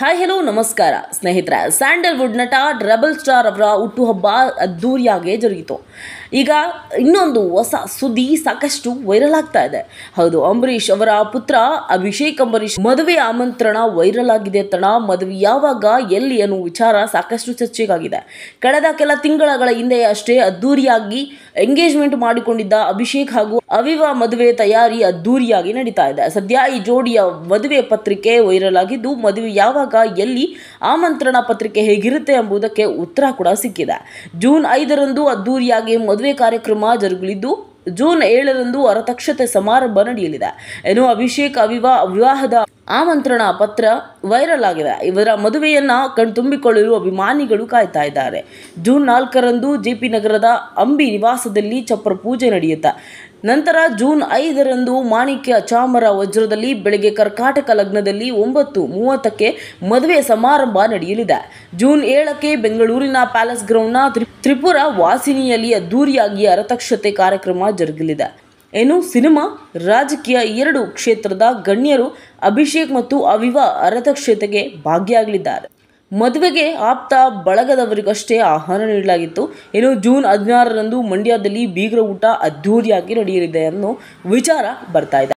hi hello ನಮಸ್ಕಾರ ಸ್ನೇಹಿತರ Sandalwood ನಟ ಡ್ರಬಲ್ ಸ್ಟಾರ್ ಅವರ ಹುಟ್ಟುಹಬ್ಬ ಅದ್ದೂರಿಯಾಗೇ ಜರುಗಿತು ಈಗ ಇನ್ನೊಂದು ಹೊಸ ಸುದ್ದಿ ಸಾಕಷ್ಟು ವೈರಲ್ ಆಗ್ತಾ ಇದೆ ಹೌದು ಅಂಬರೀಷ್ ಅವರ ಪುತ್ರ ಅಭಿಷೇಕ್ ಅಂಬರೀಷ್ ಮದುವೆ ಆಮಂತ್ರಣ ವೈರಲ್ ಆಗಿದೆ ತಣ ಮದುವೆ ಯಾವಾಗ ಎಲ್ಲಿ ಅನ್ನೋ ವಿಚಾರ ಸಾಕಷ್ಟು ಚರ್ಚೆಗಾಗಿದೆ ಕಳೆದ ಕೆಲ ತಿಂಗಳ ಹಿಂದೆ ಅಷ್ಟೇ ಅದ್ದೂರಿಯಾಗಿ ಎಂಗೇಜ್ಮೆಂಟ್ ಮಾಡಿಕೊಂಡಿದ್ದ ಅಭಿಷೇಕ್ ಹಾಗೂ ಅವಿವ ಮದುವೆ ತಯಾರಿ ಅದ್ದೂರಿಯಾಗಿ ನಡೀತಾ ಇದೆ ಸದ್ಯ ಈ ಜೋಡಿಯ ಮದುವೆ ಪತ್ರಿಕೆ ವೈರಲ್ ಆಗಿದ್ದು ಮದುವೆ ಯಾವಾಗ ಎಲ್ಲಿ ಆಮಂತ್ರಣ ಪತ್ರಿಕೆ ಹೇಗಿರುತ್ತೆ ಎಂಬುದಕ್ಕೆ ಉತ್ತರ ಕೂಡ ಸಿಕ್ಕಿದೆ ಜೂನ್ ಐದರಂದು ಅದ್ದೂರಿಯಾಗಿ ಮದುವೆ ಕಾರ್ಯಕ್ರಮ ಜರುಗಲಿದ್ದು ಜೂನ್ ಏಳರಂದು ಅರತಕ್ಷತೆ ಸಮಾರಂಭ ನಡೆಯಲಿದೆ ಏನು ಅಭಿಷೇಕ್ ಅವಿವಾ ವಿವಾಹದ ಆಮಂತ್ರಣ ಪತ್ರ ವೈರಲ್ ಆಗಿದೆ ಇವರ ಮದುವೆಯನ್ನು ಕಣ್ತುಂಬಿಕೊಳ್ಳಲು ಅಭಿಮಾನಿಗಳು ಕಾಯ್ತಾ ಇದ್ದಾರೆ ಜೂನ್ ನಾಲ್ಕರಂದು ಜೆ ಪಿ ನಗರದ ಅಂಬಿ ನಿವಾಸದಲ್ಲಿ ಚಪ್ಪರ ಪೂಜೆ ನಡೆಯುತ್ತೆ ನಂತರ ಜೂನ್ ಐದರಂದು ಮಾಣಿಕ್ಯ ಚಾಮರ ವಜ್ರದಲ್ಲಿ ಬೆಳಗ್ಗೆ ಕರ್ಕಾಟಕ ಲಗ್ನದಲ್ಲಿ ಒಂಬತ್ತು ಮೂವತ್ತಕ್ಕೆ ಮದುವೆ ಸಮಾರಂಭ ನಡೆಯಲಿದೆ ಜೂನ್ ಏಳಕ್ಕೆ ಬೆಂಗಳೂರಿನ ಪ್ಯಾಲೇಸ್ ಗ್ರೌಂಡ್ನ ತ್ರಿಪುರ ವಾಸಿನಿಯಲ್ಲಿ ಅದ್ದೂರಿಯಾಗಿ ಅರತಕ್ಷತೆ ಕಾರ್ಯಕ್ರಮ ಜರುಗಲಿದೆ ಏನು ಸಿನಿಮಾ ರಾಜಕೀಯ ಎರಡು ಕ್ಷೇತ್ರದ ಗಣ್ಯರು ಅಭಿಷೇಕ್ ಮತ್ತು ಅವಿವಾ ಕ್ಷೇತ್ರಕ್ಕೆ ಭಾಗಿಯಾಗಲಿದ್ದಾರೆ ಮದುವೆಗೆ ಆಪ್ತ ಬಳಗದವರಿಗಷ್ಟೇ ಆಹ್ವಾನ ನೀಡಲಾಗಿತ್ತು ಏನು ಜೂನ್ ಹದಿನಾರರಂದು ಮಂಡ್ಯದಲ್ಲಿ ಬೀಗರ ಊಟ ಅದ್ಧೂರಿಯಾಗಿ ನಡೆಯಲಿದೆ ಅನ್ನೋ ವಿಚಾರ ಬರ್ತಾ ಇದೆ